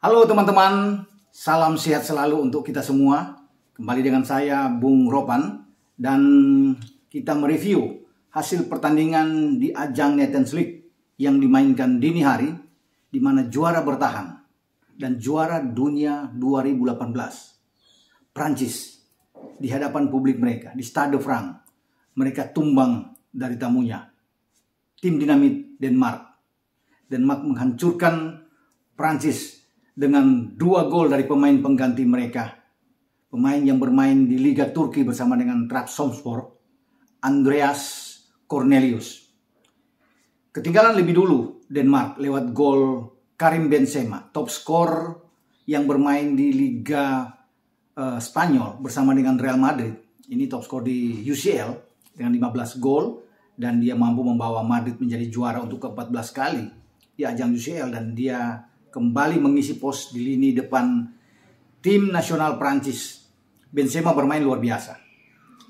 Halo teman-teman, salam sehat selalu untuk kita semua. Kembali dengan saya Bung Ropan dan kita mereview hasil pertandingan di ajang Nations League yang dimainkan dini hari di mana juara bertahan dan juara dunia 2018 Prancis di hadapan publik mereka di Stade Frank mereka tumbang dari tamunya tim dinamit Denmark Denmark menghancurkan Prancis dengan dua gol dari pemain pengganti mereka. Pemain yang bermain di Liga Turki bersama dengan Trabzonspor, Andreas Cornelius. Ketinggalan lebih dulu Denmark lewat gol Karim Benzema, top skor yang bermain di Liga uh, Spanyol bersama dengan Real Madrid. Ini top skor di UCL dengan 15 gol dan dia mampu membawa Madrid menjadi juara untuk ke-14 kali di ajang UCL dan dia kembali mengisi pos di lini depan tim nasional Prancis. Benzema bermain luar biasa.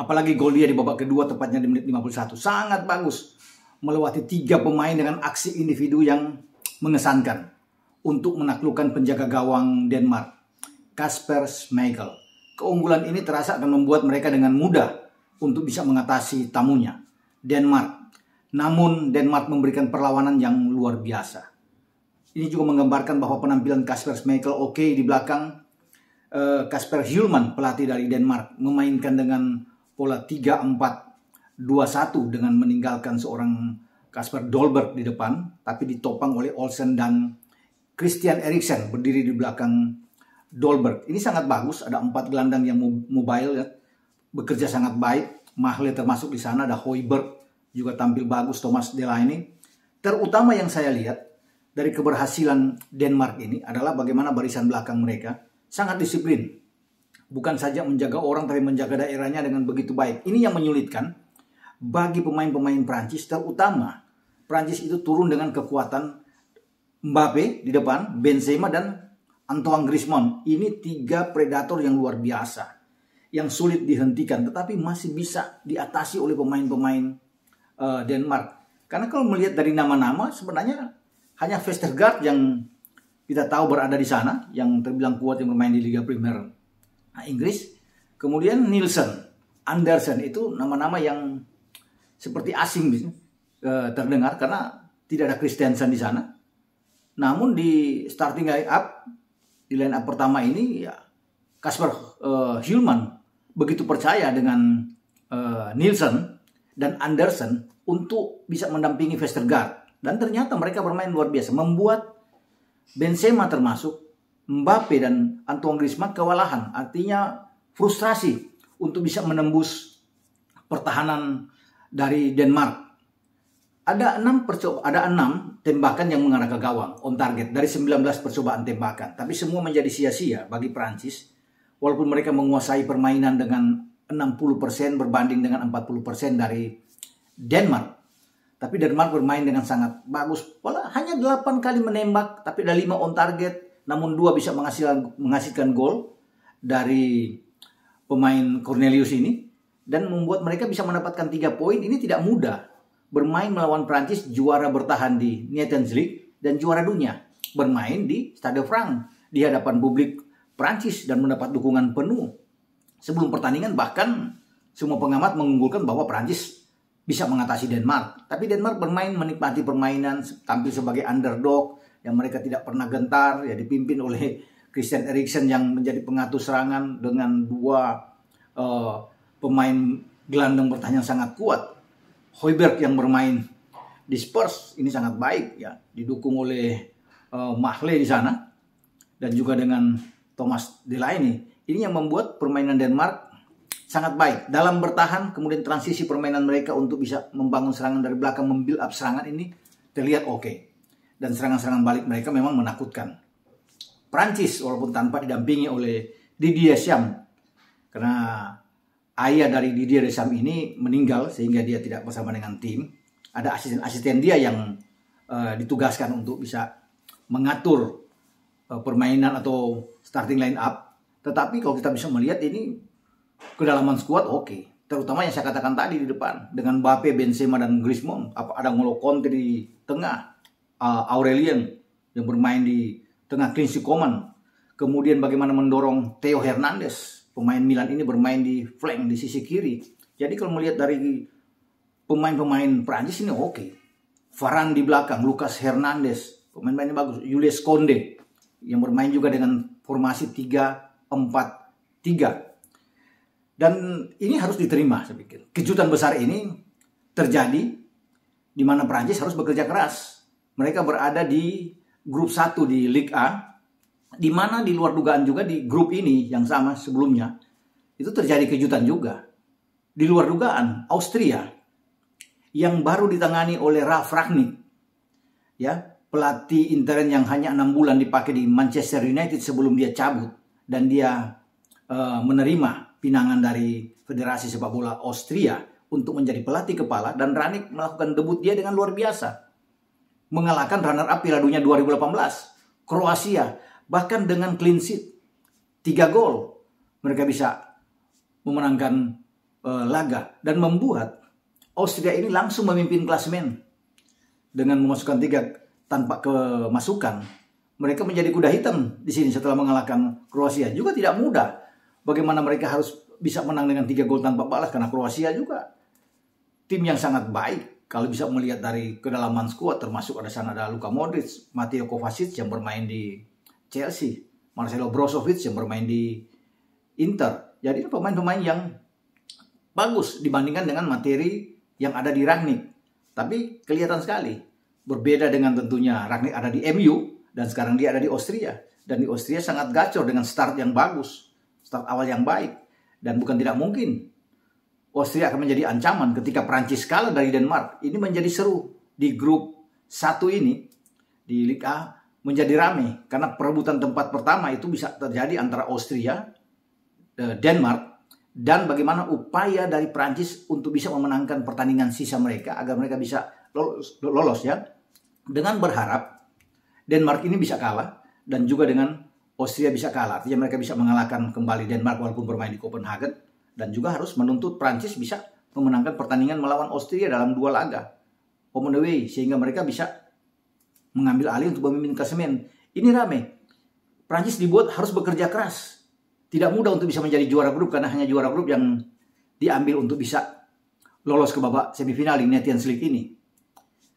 Apalagi gol dia di babak kedua tepatnya di menit 51. Sangat bagus. Melewati tiga pemain dengan aksi individu yang mengesankan. Untuk menaklukkan penjaga gawang Denmark. Kasper Schmeichel. Keunggulan ini terasa akan membuat mereka dengan mudah untuk bisa mengatasi tamunya. Denmark. Namun Denmark memberikan perlawanan yang luar biasa ini juga menggambarkan bahwa penampilan Kasper Schmeichel oke okay di belakang. Eh, Kasper Hillman, pelatih dari Denmark, memainkan dengan pola 3-4-2-1 dengan meninggalkan seorang Kasper Dolberg di depan, tapi ditopang oleh Olsen dan Christian Eriksen berdiri di belakang Dolberg. Ini sangat bagus, ada empat gelandang yang mobile, ya. bekerja sangat baik. Mahle termasuk di sana, ada Hoiberg juga tampil bagus, Thomas Delaney. Terutama yang saya lihat, dari keberhasilan Denmark ini adalah bagaimana barisan belakang mereka sangat disiplin. Bukan saja menjaga orang tapi menjaga daerahnya dengan begitu baik. Ini yang menyulitkan bagi pemain-pemain Prancis terutama. Prancis itu turun dengan kekuatan Mbappe di depan, Benzema dan Antoine Griezmann. Ini tiga predator yang luar biasa. Yang sulit dihentikan tetapi masih bisa diatasi oleh pemain-pemain uh, Denmark. Karena kalau melihat dari nama-nama sebenarnya hanya Vestergaard yang kita tahu berada di sana yang terbilang kuat yang bermain di Liga Primer nah, Inggris kemudian Nielsen Anderson itu nama-nama yang seperti asing eh, terdengar karena tidak ada Christensen di sana namun di starting line up di line up pertama ini ya Kasper uh, eh, Hillman begitu percaya dengan uh, Nielsen dan Anderson untuk bisa mendampingi Vestergaard dan ternyata mereka bermain luar biasa. Membuat Benzema termasuk Mbappe dan Antoine Griezmann kewalahan. Artinya frustrasi untuk bisa menembus pertahanan dari Denmark. Ada enam percobaan, ada enam tembakan yang mengarah ke gawang on target dari 19 percobaan tembakan. Tapi semua menjadi sia-sia bagi Prancis. Walaupun mereka menguasai permainan dengan 60% berbanding dengan 40% dari Denmark. Tapi Denmark bermain dengan sangat bagus. Pola hanya 8 kali menembak, tapi ada 5 on target, namun dua bisa menghasilkan, menghasilkan gol dari pemain Cornelius ini dan membuat mereka bisa mendapatkan 3 poin. Ini tidak mudah. Bermain melawan Prancis juara bertahan di Nations League dan juara dunia. Bermain di Stade Frank di hadapan publik Prancis dan mendapat dukungan penuh. Sebelum pertandingan bahkan semua pengamat mengunggulkan bahwa Prancis bisa mengatasi Denmark. Tapi Denmark bermain menikmati permainan, tampil sebagai underdog yang mereka tidak pernah gentar, ya dipimpin oleh Christian Eriksen yang menjadi pengatur serangan dengan dua uh, pemain gelandang bertahan yang sangat kuat. Hoiberg yang bermain di Spurs ini sangat baik ya, didukung oleh uh, Mahle di sana dan juga dengan Thomas Delaney. Ini yang membuat permainan Denmark sangat baik dalam bertahan kemudian transisi permainan mereka untuk bisa membangun serangan dari belakang membuild up serangan ini terlihat oke okay. dan serangan-serangan balik mereka memang menakutkan Prancis walaupun tanpa didampingi oleh Didier Deschamps karena ayah dari Didier Deschamps ini meninggal sehingga dia tidak bersama dengan tim ada asisten-asisten dia yang uh, ditugaskan untuk bisa mengatur uh, permainan atau starting line up tetapi kalau kita bisa melihat ini kedalaman skuad oke. Okay. Terutama yang saya katakan tadi di depan dengan Mbappe, Benzema dan Griezmann, apa ada Ngolo Conte di tengah, uh, Aurelien yang bermain di tengah Quincy koman Kemudian bagaimana mendorong Theo Hernandez, pemain Milan ini bermain di flank di sisi kiri. Jadi kalau melihat dari pemain-pemain Prancis ini oke. Okay. di belakang, Lucas Hernandez, pemain-pemainnya bagus. Julius Konde yang bermain juga dengan formasi 3 4 3 dan ini harus diterima saya pikir. Kejutan besar ini terjadi di mana Prancis harus bekerja keras. Mereka berada di grup 1 di Liga, A di mana di luar dugaan juga di grup ini yang sama sebelumnya itu terjadi kejutan juga. Di luar dugaan Austria yang baru ditangani oleh Ralf Rangnick ya pelatih intern yang hanya enam bulan dipakai di Manchester United sebelum dia cabut dan dia uh, menerima pinangan dari Federasi Sepak Bola Austria untuk menjadi pelatih kepala dan Ranik melakukan debut dia dengan luar biasa. Mengalahkan runner up Piala Dunia 2018, Kroasia, bahkan dengan clean sheet, 3 gol. Mereka bisa memenangkan uh, laga dan membuat Austria ini langsung memimpin klasemen dengan memasukkan tiga tanpa kemasukan mereka menjadi kuda hitam di sini setelah mengalahkan Kroasia juga tidak mudah Bagaimana mereka harus bisa menang dengan tiga gol tanpa balas karena Kroasia juga tim yang sangat baik kalau bisa melihat dari kedalaman skuad termasuk ada sana ada Luka Modric, Mateo Kovacic yang bermain di Chelsea, Marcelo Brozovic yang bermain di Inter. Jadi pemain-pemain yang bagus dibandingkan dengan materi yang ada di Rangnick. Tapi kelihatan sekali berbeda dengan tentunya Rangnick ada di MU dan sekarang dia ada di Austria dan di Austria sangat gacor dengan start yang bagus start awal yang baik dan bukan tidak mungkin Austria akan menjadi ancaman ketika Prancis kalah dari Denmark. Ini menjadi seru di grup satu ini di Liga menjadi ramai karena perebutan tempat pertama itu bisa terjadi antara Austria, eh, Denmark dan bagaimana upaya dari Prancis untuk bisa memenangkan pertandingan sisa mereka agar mereka bisa lolos, lolos ya dengan berharap Denmark ini bisa kalah dan juga dengan Austria bisa kalah, artinya mereka bisa mengalahkan kembali Denmark walaupun bermain di Copenhagen dan juga harus menuntut Prancis bisa memenangkan pertandingan melawan Austria dalam dua laga home and away sehingga mereka bisa mengambil alih untuk memimpin klasemen. Ini rame. Prancis dibuat harus bekerja keras. Tidak mudah untuk bisa menjadi juara grup karena hanya juara grup yang diambil untuk bisa lolos ke babak semifinal di Netian League ini.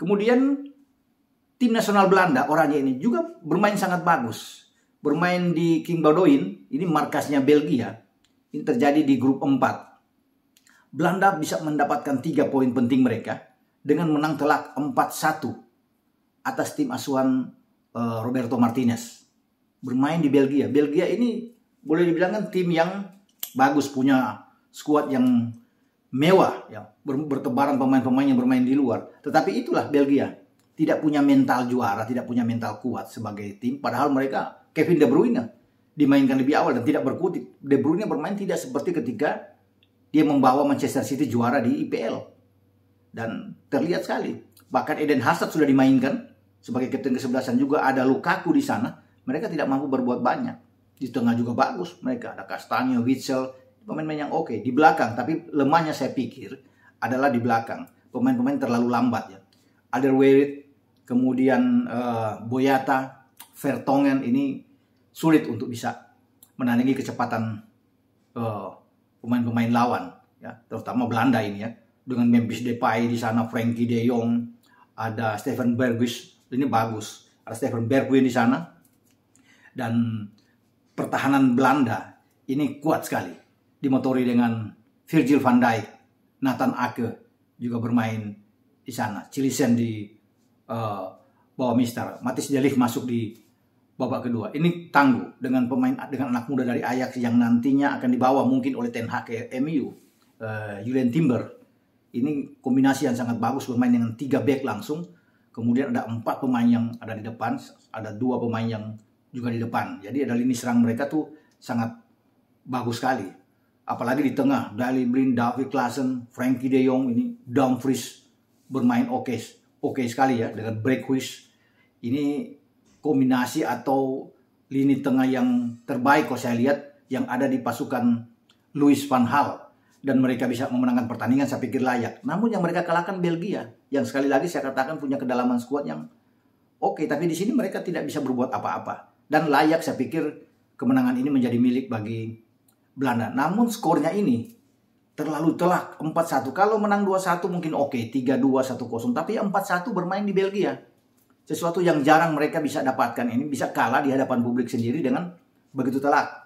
Kemudian tim nasional Belanda orangnya ini juga bermain sangat bagus bermain di King Baudouin, ini markasnya Belgia, ini terjadi di grup 4. Belanda bisa mendapatkan 3 poin penting mereka dengan menang telak 4-1 atas tim asuhan eh, Roberto Martinez. Bermain di Belgia. Belgia ini boleh dibilang kan tim yang bagus punya skuad yang mewah ya bertebaran pemain-pemain yang bermain di luar tetapi itulah Belgia tidak punya mental juara tidak punya mental kuat sebagai tim padahal mereka Kevin De Bruyne dimainkan lebih awal dan tidak berkutik. De Bruyne bermain tidak seperti ketika dia membawa Manchester City juara di IPL. Dan terlihat sekali. Bahkan Eden Hazard sudah dimainkan sebagai kapten kesebelasan juga ada Lukaku di sana. Mereka tidak mampu berbuat banyak. Di tengah juga bagus mereka. Ada Castagno, Witsel, pemain-pemain yang oke. Okay. Di belakang, tapi lemahnya saya pikir adalah di belakang. Pemain-pemain terlalu lambat ya. Alderweireld, kemudian uh, Boyata, Vertonghen ini sulit untuk bisa menandingi kecepatan pemain eh, pemain-pemain lawan ya terutama Belanda ini ya dengan Memphis Depay di sana Frankie De Jong ada Steven Bergwijn ini bagus ada Steven Bergwijn di sana dan pertahanan Belanda ini kuat sekali dimotori dengan Virgil van Dijk Nathan Ake juga bermain di sana Cilisen di uh, bawah Mister Matis Delif masuk di babak kedua. Ini tangguh dengan pemain dengan anak muda dari Ajax yang nantinya akan dibawa mungkin oleh Ten Hag ke MU, uh, eh, Julian Timber. Ini kombinasi yang sangat bagus bermain dengan tiga back langsung. Kemudian ada empat pemain yang ada di depan, ada dua pemain yang juga di depan. Jadi ada lini serang mereka tuh sangat bagus sekali. Apalagi di tengah, Dali Blin, David Klassen, Frankie De Jong, ini Dumfries bermain oke okay, oke okay sekali ya dengan Breakwish. Ini kombinasi atau lini tengah yang terbaik kalau saya lihat yang ada di pasukan Louis van Hal dan mereka bisa memenangkan pertandingan saya pikir layak. Namun yang mereka kalahkan Belgia yang sekali lagi saya katakan punya kedalaman skuad yang oke okay, tapi di sini mereka tidak bisa berbuat apa-apa dan layak saya pikir kemenangan ini menjadi milik bagi Belanda. Namun skornya ini terlalu telak 4-1. Kalau menang 2-1 mungkin oke, okay, 3-2 1-0, tapi 4-1 bermain di Belgia sesuatu yang jarang mereka bisa dapatkan ini bisa kalah di hadapan publik sendiri dengan begitu telak.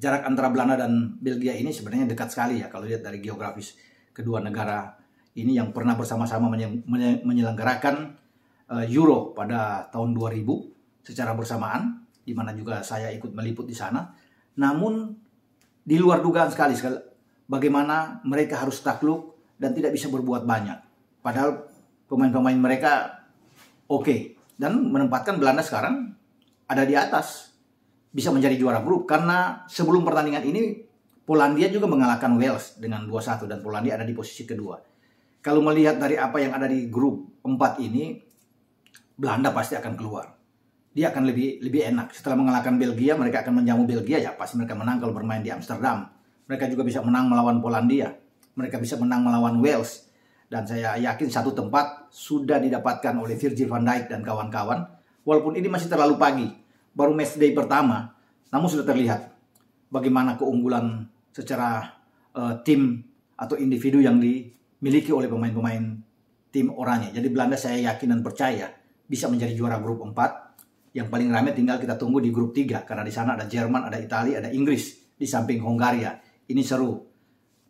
Jarak antara Belanda dan Belgia ini sebenarnya dekat sekali ya kalau lihat dari geografis kedua negara ini yang pernah bersama-sama menyelenggarakan eh, Euro pada tahun 2000 secara bersamaan di mana juga saya ikut meliput di sana. Namun di luar dugaan sekali, sekali bagaimana mereka harus takluk dan tidak bisa berbuat banyak. Padahal pemain-pemain mereka oke dan menempatkan Belanda sekarang ada di atas bisa menjadi juara grup karena sebelum pertandingan ini Polandia juga mengalahkan Wales dengan 2-1 dan Polandia ada di posisi kedua. Kalau melihat dari apa yang ada di grup 4 ini Belanda pasti akan keluar. Dia akan lebih lebih enak setelah mengalahkan Belgia mereka akan menjamu Belgia ya pasti mereka menang kalau bermain di Amsterdam. Mereka juga bisa menang melawan Polandia. Mereka bisa menang melawan Wales dan saya yakin satu tempat sudah didapatkan oleh Virgil van Dijk dan kawan-kawan. Walaupun ini masih terlalu pagi, baru match day pertama, namun sudah terlihat bagaimana keunggulan secara uh, tim atau individu yang dimiliki oleh pemain-pemain tim orangnya Jadi Belanda saya yakin dan percaya bisa menjadi juara grup 4. Yang paling ramai tinggal kita tunggu di grup 3 karena di sana ada Jerman, ada Italia, ada Inggris di samping Hongaria Ini seru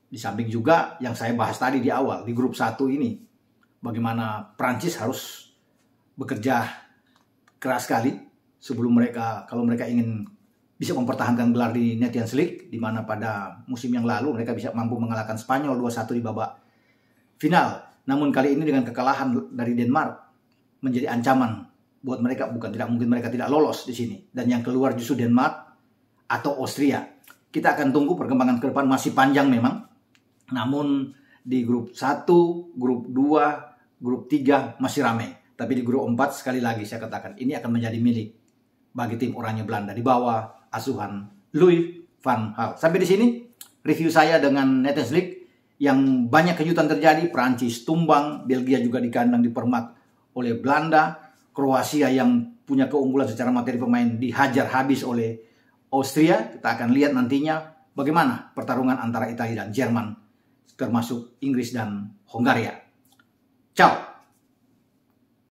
di samping juga yang saya bahas tadi di awal, di grup satu ini, bagaimana Prancis harus bekerja keras sekali sebelum mereka, kalau mereka ingin bisa mempertahankan gelar di Nations League, di mana pada musim yang lalu mereka bisa mampu mengalahkan Spanyol 2-1 di babak final. Namun kali ini dengan kekalahan dari Denmark menjadi ancaman buat mereka bukan tidak mungkin mereka tidak lolos di sini dan yang keluar justru Denmark atau Austria. Kita akan tunggu perkembangan ke depan masih panjang memang namun di grup 1, grup 2, grup 3 masih ramai. Tapi di grup 4 sekali lagi saya katakan ini akan menjadi milik bagi tim orangnya Belanda di bawah asuhan Louis van Gaal. Sampai di sini review saya dengan Nations League yang banyak kejutan terjadi. Perancis tumbang, Belgia juga di kandang dipermak oleh Belanda, Kroasia yang punya keunggulan secara materi pemain dihajar habis oleh Austria. Kita akan lihat nantinya bagaimana pertarungan antara Italia dan Jerman termasuk Inggris dan Hongaria. Ciao!